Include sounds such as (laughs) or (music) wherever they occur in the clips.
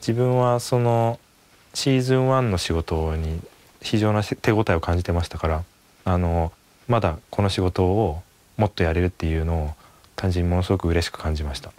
自分はそのシーズン1の仕事に非常な手応えを感じてましたからあのまだこの仕事をもっとやれるっていうのを単純にものすごく嬉しく感じました。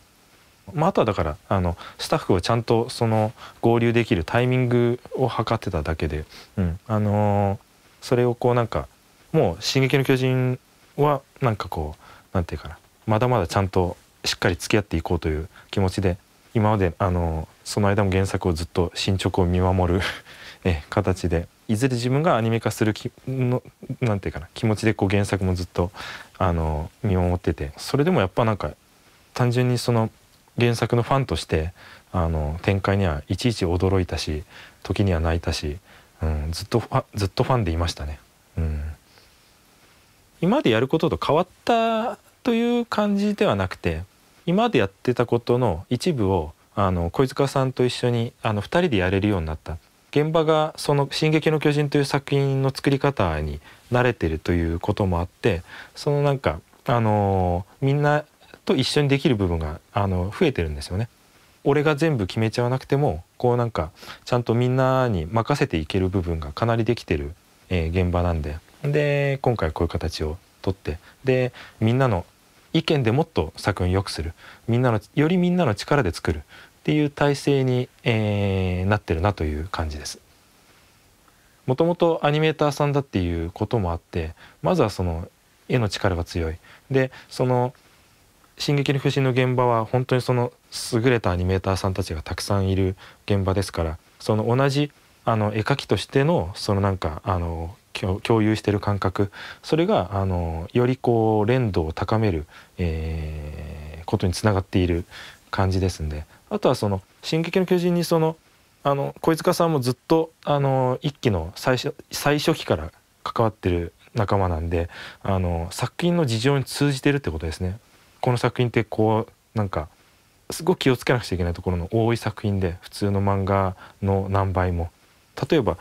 まあ、あとはだからあのスタッフをちゃんとその合流できるタイミングを測ってただけで、うんあのそれをこうなんかもう「進撃の巨人」はなんかこうなんていうかなまだまだちゃんとしっかり付き合っていこうという気持ちで今まであのその間も原作をずっと進捗を見守る (laughs) え形でいずれ自分がアニメ化するきのなんていうかな気持ちでこう原作もずっとあの見守っててそれでもやっぱなんか単純にその原作のファンとしてあの展開にはいちいち驚いたし時には泣いたし、うん、ずっとずっとファンでいましたね。うん、今までやることと変わったという感じではなくて今までやってたことの一部をあの小塚さんと一緒にあの2人でやれるようになった現場がその「進撃の巨人」という作品の作り方に慣れてるということもあってそのなんかあのみんなと一緒にできる部分があの増えてるんですよね。俺が全部決めちゃわなくてもこうなんかちゃんとみんなに任せていける部分がかなりできてる、えー、現場なんでで今回こういう形をとってでみんなの意見でもっと作品を良くするみんなのよりみんなの力で作るっていう体制に、えー、なってるなという感じです。もともとアニメーターさんだっていうこともあってまずはその絵の力が強いでその「進撃の不信」の現場は本当にその優れたアニメーターさんたちがたくさんいる現場ですからその同じあの絵描きとしてのそのなんかあの共有してる感覚それがあのよりこう連動を高める、えー、ことにつながっている感じですんであとはその「進撃の巨人」にそのあの小塚さんもずっとあの一期の最初最初期から関わってる仲間なんであの作品の事情に通じてるってことですね。この作品ってこうなんかすごく気をつけなくちゃいけないところの多い作品で普通の漫画の何倍も例えば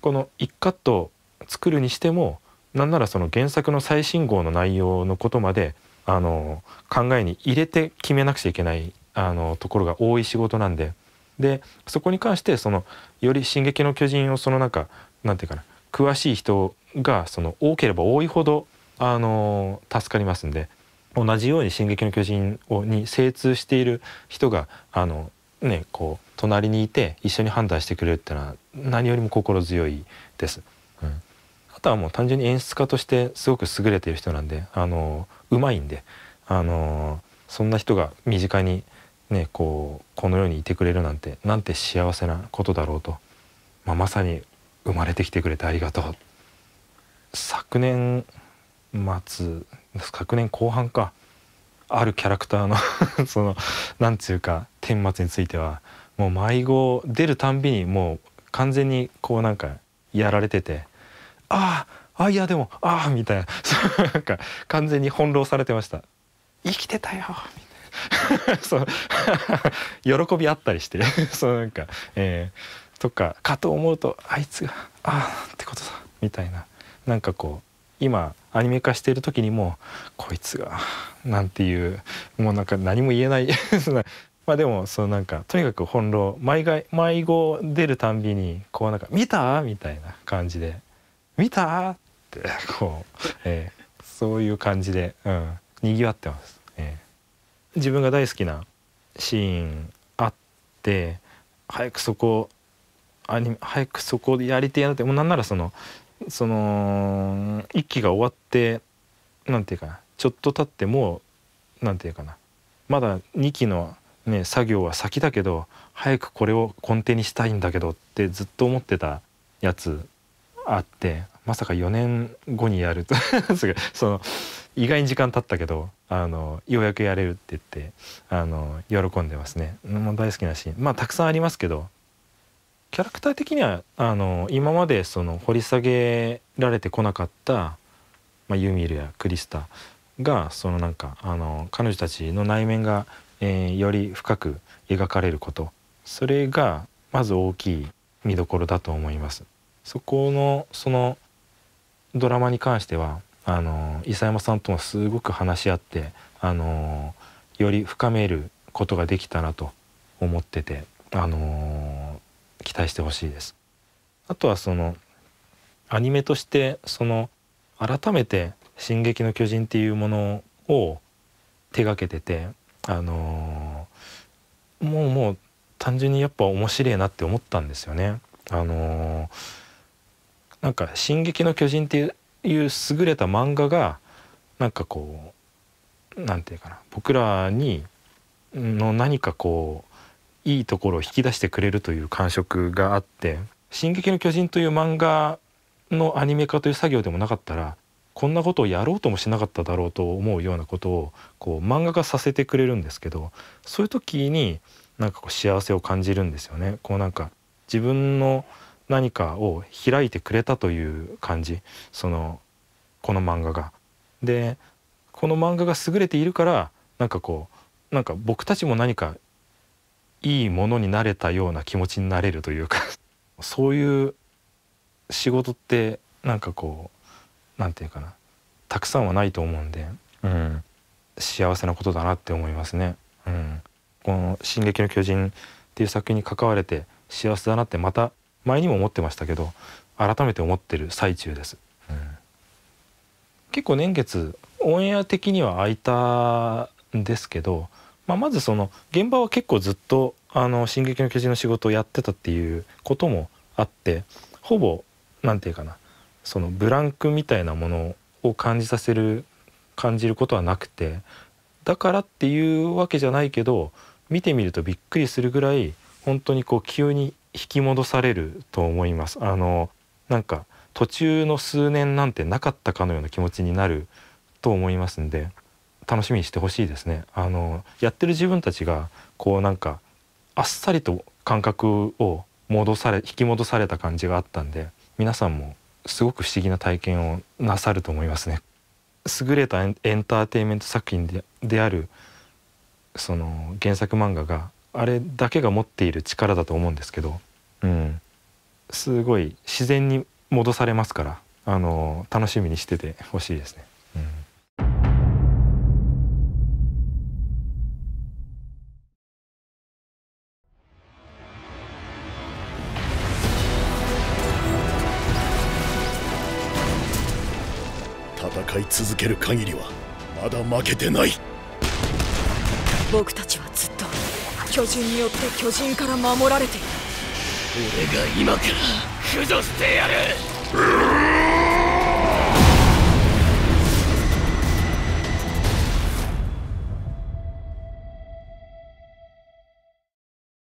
この1カット作るにしてもなんならその原作の最新号の内容のことまであの考えに入れて決めなくちゃいけないあのところが多い仕事なんででそこに関してそのより「進撃の巨人」をその中なんていうかな詳しい人がその多ければ多いほどあの助かりますんで同じように「進撃の巨人を」に精通している人があのねこう隣にいて一緒に判断してくれるっていうのは何よりも心強いです。あとはもう単純に演出家としてすごく優れてる人なんであのうまいんであのそんな人が身近に、ね、こうこの世にいてくれるなんてなんて幸せなことだろうと、まあ、まさに生まれてきてくれてありがとう昨年末昨年後半かあるキャラクターの (laughs) その何てつうか顛末についてはもう迷子出るたんびにもう完全にこうなんかやられててあああいやでもああみたいな (laughs) なんか完全に翻弄されてました生きてたよみたいな (laughs) そう (laughs) 喜びあったりしてそうなんかえー、とかかと思うとあいつがああってことだみたいななんかこう今アニメ化している時にもこいつがなんていうもうなんか何も言えないまあでもそのなんかとにかく翻弄毎回毎号出るたんびにこうなんか「見た?」みたいな感じで見た?」ってこう、えー、そういう感じで、うん、にぎわってます、えー、自分が大好きなシーンあって早くそこアニ早くそこでやりてえなってもうなんならそのその一期が終わってなんていうかなちょっと経ってもうなんていうかなまだ2期のね作業は先だけど早くこれを根底にしたいんだけどってずっと思ってたやつあってまさか4年後にやると (laughs) すその意外に時間経ったけどあのようやくやれるって言ってあの喜んでますねもう大好きなシーンまあたくさんありますけどキャラクター的にはあの今までその掘り下げられてこなかった、まあ、ユミルやクリスタがそのなんかあの彼女たちの内面が、えー、より深く描かれることそれがまず大きい見どころだと思います。そこのそのドラマに関してはあの伊佐山さんともすごく話し合ってあのより深めることができたなと思っててあの期待してほしいです。あとはそのアニメとしてその改めて「進撃の巨人」っていうものを手がけててあのもうもう単純にやっぱ面白いなって思ったんですよね。あのーなんか「進撃の巨人」っていう優れた漫画がなんかこう何て言うかな僕らにの何かこういいところを引き出してくれるという感触があって「進撃の巨人」という漫画のアニメ化という作業でもなかったらこんなことをやろうともしなかっただろうと思うようなことをこう漫画がさせてくれるんですけどそういう時になんかこう幸せを感じるんですよね。こうなんか自分の何かを開いてくれたという感じそのこの漫画が。でこの漫画が優れているからなんかこうなんか僕たちも何かいいものになれたような気持ちになれるというか (laughs) そういう仕事ってなんかこう何て言うかなたくさんはないと思うんで、うん、幸せなことだなって思いますね。うん、この「進撃の巨人」っていう作品に関われて幸せだなってまた前にも思ってましたけど改めて思ってる最中です、うん、結構年月オンエア的には空いたんですけど、まあ、まずその現場は結構ずっと「あの進撃の巨人」の仕事をやってたっていうこともあってほぼ何て言うかなそのブランクみたいなものを感じさせる感じることはなくてだからっていうわけじゃないけど見てみるとびっくりするぐらい本当にこう急に引き戻されると思いますあのなんか途中の数年なんてなかったかのような気持ちになると思いますんで楽しみにしてほしいですねあのやってる自分たちがこうなんかあっさりと感覚を戻され引き戻された感じがあったんで皆さんもすごく不思議な体験をなさると思いますね優れたエンターテインメント作品であるその原作漫画があれだけが持っている力だと思うんですけど、うん、すごい自然に戻されますからあの楽しみにしててほしいですね。戦い続ける限りはまだ負けてない僕たちはずっと巨人によって巨人から守られている俺が今から駆除してやる